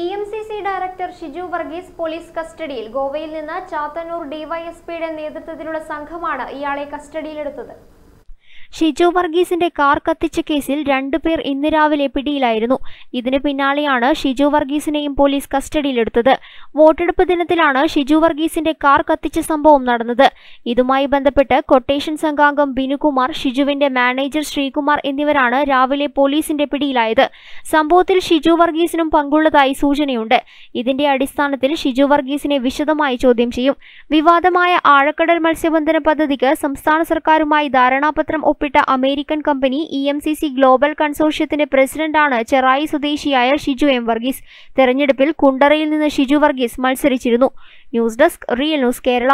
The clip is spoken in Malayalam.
E M C C director Shiju Varghese police കസ്റ്റഡിയിൽ ഗോവയിൽ നിന്ന് ചാത്തന്നൂർ ഡിവൈഎസ്പിയുടെ നേതൃത്വത്തിലുള്ള സംഘമാണ് ഇയാളെ കസ്റ്റഡിയിലെടുത്തത് ഷിജു വർഗീസിന്റെ കാർ കത്തിച്ച കേസിൽ രണ്ടുപേർ ഇന്ന് രാവിലെ പിടിയിലായിരുന്നു ഇതിന് പിന്നാലെയാണ് ഷിജു വർഗീസിനെയും പോലീസ് കസ്റ്റഡിയിലെടുത്തത് വോട്ടെടുപ്പ് ദിനത്തിലാണ് ഷിജു വർഗീസിന്റെ കാർ കത്തിച്ച സംഭവം നടന്നത് ഇതുമായി ബന്ധപ്പെട്ട് കൊട്ടേഷൻ സംഘാംഗം ബിനുകുമാർ ഷിജുവിന്റെ മാനേജർ ശ്രീകുമാർ എന്നിവരാണ് രാവിലെ പോലീസിന്റെ പിടിയിലായത് സംഭവത്തിൽ ഷിജു വർഗീസിനും പങ്കുള്ളതായി സൂചനയുണ്ട് ഇതിന്റെ അടിസ്ഥാനത്തിൽ ഷിജു വർഗീസിനെ വിശദമായി ചോദ്യം ചെയ്യും വിവാദമായ ആഴക്കടൽ മത്സ്യബന്ധന പദ്ധതിക്ക് സംസ്ഥാന സർക്കാരുമായി ധാരണാപത്രം ഒപ്പിട്ടു ഏൽപ്പിക്കപ്പെട്ട American company E M C C global കൺസോർഷ്യത്തിന്റെ പ്രസിഡന്റാണ് ചെറായി സ്വദേശിയായ ഷിജു എം വർഗീസ് തെരഞ്ഞെടുപ്പിൽ കുണ്ടറയിൽ നിന്ന് ഷിജു വർഗീസ് മത്സരിച്ചിരുന്നു news desk real news Kerala